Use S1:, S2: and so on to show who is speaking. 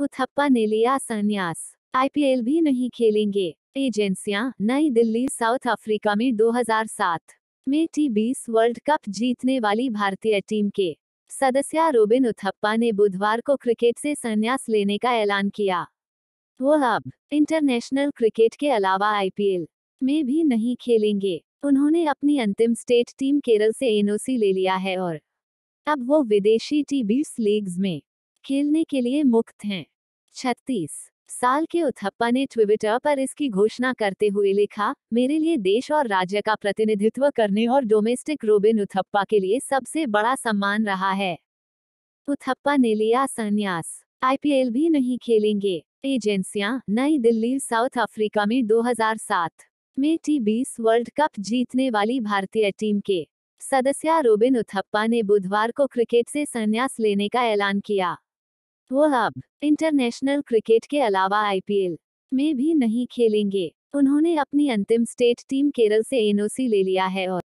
S1: पुथप्पा ने लिया संन्यास आईपीएल भी नहीं खेलेंगे एजेंसियां नई दिल्ली साउथ अफ्रीका में 2007 में टी बीस वर्ल्ड कप जीतने वाली भारतीय टीम के सदस्य रोबिन उथप्पा ने बुधवार को क्रिकेट से संन्यास लेने का ऐलान किया वह अब इंटरनेशनल क्रिकेट के अलावा आईपीएल में भी नहीं खेलेंगे उन्होंने अपनी अंतिम स्टेट टीम केरल से एनओसी ले लिया है और अब वो विदेशी टी बीस लीग्स में खेलने के लिए मुक्त हैं छत्तीस साल के उथप्पा ने ट्विटर पर इसकी घोषणा करते हुए लिखा मेरे लिए देश और राज्य का प्रतिनिधित्व करने और डोमेस्टिक रोबिन उथप्पा के लिए सबसे बड़ा सम्मान रहा है उथप्पा ने लिया संन्यास आईपीएल भी नहीं खेलेंगे एजेंसियां नई दिल्ली साउथ अफ्रीका में 2007 में टी बीस वर्ल्ड कप जीतने वाली भारतीय टीम के सदस्य रोबिन उथप्पा ने बुधवार को क्रिकेट से संन्यास लेने का ऐलान किया वह अब इंटरनेशनल क्रिकेट के अलावा आईपीएल में भी नहीं खेलेंगे उन्होंने अपनी अंतिम स्टेट टीम केरल से एनओसी ले लिया है और